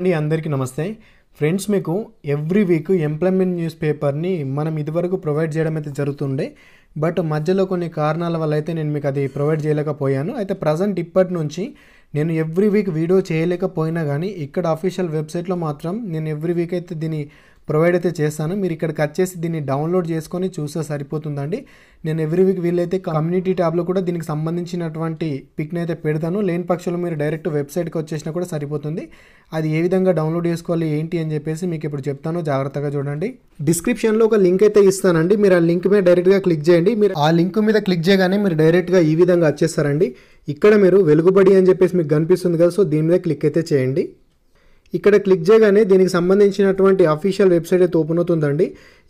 అండి అందరికీ నమస్తే ఫ్రెండ్స్ మీకు ఎవ్రీ వీక్ ఎంప్లాయ్మెంట్ న్యూస్ పేపర్ని మనం ఇదివరకు ప్రొవైడ్ చేయడం అయితే జరుగుతుండే బట్ మధ్యలో కొన్ని కారణాల వల్ల అయితే నేను మీకు అది ప్రొవైడ్ చేయలేకపోయాను అయితే ప్రజెంట్ ఇప్పటి నుంచి నేను ఎవ్రీ వీక్ వీడియో చేయలేకపోయినా కానీ ఇక్కడ అఫీషియల్ వెబ్సైట్లో మాత్రం నేను ఎవ్రీ వీక్ అయితే దీన్ని ప్రొవైడ్ అయితే చేస్తాను మీరు ఇక్కడికి వచ్చేసి దీన్ని డౌన్లోడ్ చేసుకొని చూస్తే సరిపోతుందండి నేను ఎవ్రీ వీక్ వీలైతే కమ్యూనిటీ ట్యాబ్లో కూడా దీనికి సంబంధించినటువంటి పిక్ని అయితే పెడతాను లేని పక్షంలో మీరు డైరెక్ట్ వెబ్సైట్కి వచ్చేసినా కూడా సరిపోతుంది అది ఏ విధంగా డౌన్లోడ్ చేసుకోవాలి ఏంటి అని చెప్పేసి మీకు ఇప్పుడు చెప్తాను జాగ్రత్తగా చూడండి డిస్క్రిప్షన్లో ఒక లింక్ అయితే ఇస్తానండి మీరు ఆ లింక్ మీద డైరెక్ట్గా క్లిక్ చేయండి మీరు ఆ లింక్ మీద క్లిక్ చేయగానే మీరు డైరెక్ట్గా ఈ విధంగా వచ్చేస్తారండి ఇక్కడ మీరు వెలుగుబడి అని చెప్పేసి మీకు కనిపిస్తుంది కదా సో దీని మీద క్లిక్ అయితే చేయండి ఇక్కడ క్లిక్ చేయగానే దీనికి సంబంధించినటువంటి అఫీషియల్ వెబ్సైట్ అయితే ఓపెన్ అవుతుందండి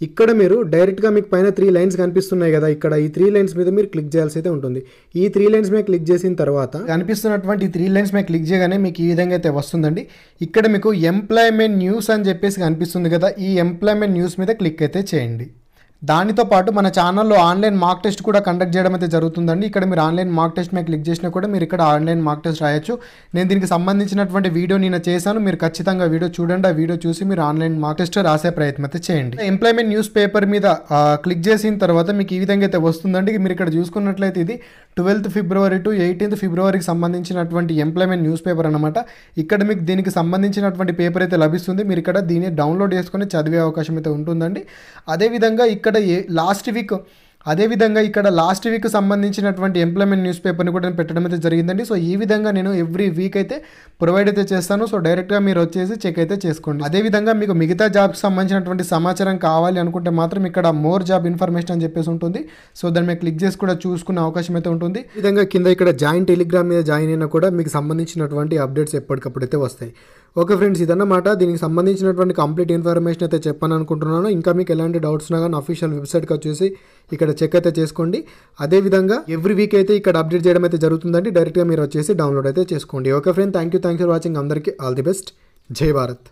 ఇక్కడ మీరు డైరెక్ట్గా మీకు పైన త్రీ లైన్స్ కనిపిస్తున్నాయి కదా ఇక్కడ ఈ త్రీ లైన్స్ మీద మీరు క్లిక్ చేయాల్సి అయితే ఉంటుంది ఈ త్రీ లైన్స్ మీద క్లిక్ చేసిన తర్వాత కనిపిస్తున్నటువంటి త్రీ లైన్స్ మీద క్లిక్ చేయగానే మీకు ఈ విధంగా అయితే వస్తుందండి ఇక్కడ మీకు ఎంప్లాయ్మెంట్ న్యూస్ అని చెప్పేసి కనిపిస్తుంది కదా ఈ ఎంప్లాయ్మెంట్ న్యూస్ మీద క్లిక్ అయితే చేయండి దానితో పాటు మన ఛానల్లో ఆన్లైన్ మార్క్ టెస్ట్ కూడా కండక్ట్ చేయడం అయితే జరుగుతుందండి ఇక్కడ మీరు ఆన్లైన్ మార్క్ టెస్ట్ మీద క్లిక్ చేసినా కూడా మీరు ఇక్కడ ఆన్లైన్ మార్క్ టెస్ట్ రాయొచ్చు నేను దీనికి సంబంధించినటువంటి వీడియో నేను చేశాను మీరు ఖచ్చితంగా వీడియో చూడండి ఆ వీడియో చూసి మీరు ఆన్లైన్ మార్క్ టెస్ట్ రాసే ప్రయత్నం అయితే చేయండి ఎంప్లాయ్మెంట్ న్యూస్ పేపర్ మీద క్లిక్ చేసిన తర్వాత మీకు ఈ విధంగా అయితే వస్తుందండి మీరు ఇక్కడ చూసుకున్నట్లయితే ఇది ట్వెల్త్ ఫిబ్రవరి టు ఎయిటీన్త్ ఫిబ్రవరికి సంబంధించినటువంటి ఎంప్లాయ్మెంట్ న్యూస్ పేపర్ అనమాట ఇక్కడ మీకు దీనికి సంబంధించినటువంటి పేపర్ అయితే లభిస్తుంది మీరు ఇక్కడ దీన్ని డౌన్లోడ్ చేసుకొని చదివే అవకాశం అయితే ఉంటుందండి అదేవిధంగా ఇక్కడ ఏ లాస్ట్ వీక్ అదేవిధంగా ఇక్కడ లాస్ట్ వీక్ సంబంధించినటువంటి ఎంప్లాయ్మెంట్ న్యూస్ పేపర్ని కూడా నేను పెట్టడం అయితే జరిగిందండి సో ఈ విధంగా నేను ఎవ్రీ వీక్ అయితే ప్రొవైడ్ అయితే చేస్తాను సో డైరెక్ట్గా మీరు వచ్చేసి చెక్ అయితే చేసుకోండి అదేవిధంగా మీకు మిగతా జాబ్కి సంబంధించినటువంటి సమాచారం కావాలి అనుకుంటే మాత్రం ఇక్కడ మోర్ జాబ్ ఇన్ఫర్మేషన్ అని చెప్పేసి ఉంటుంది సో దాన్ని మీరు క్లిక్ చేసి కూడా చూసుకునే అవకాశం అయితే ఉంటుంది ఈ విధంగా కింద ఇక్కడ జాయిన్ టెలిగ్రామ్ మీద జాయిన్ అయినా కూడా మీకు సంబంధించినటువంటి అప్డేట్స్ ఎప్పటికప్పుడు అయితే వస్తాయి ఓకే ఫ్రెండ్స్ ఇదన్నమాట దీనికి సంబంధించినటువంటి కంప్లీట్ ఇన్ఫర్మేషన్ అయితే చెప్పాను అనుకుంటున్నాను ఇంకా మీకు ఎలాంటి డౌట్స్ ఉన్నా కానీ అఫీషియల్ వెబ్సైట్కి వచ్చేసి ఇక్కడ ఇక్కడ చెక్ అయితే చేసుకోండి అదేవిధంగా ఎవ్రీ వీక్ అయితే ఇక్కడ అప్డేట్ చేయడం అయితే జరుగుతుందండి డైరెక్ట్గా మీరు వచ్చేసి డౌన్లోడ్ అయితే చేసుకోండి okay friend thank you thank you for watching అందరికీ ఆల్ ది బెస్ట్ జై భారత్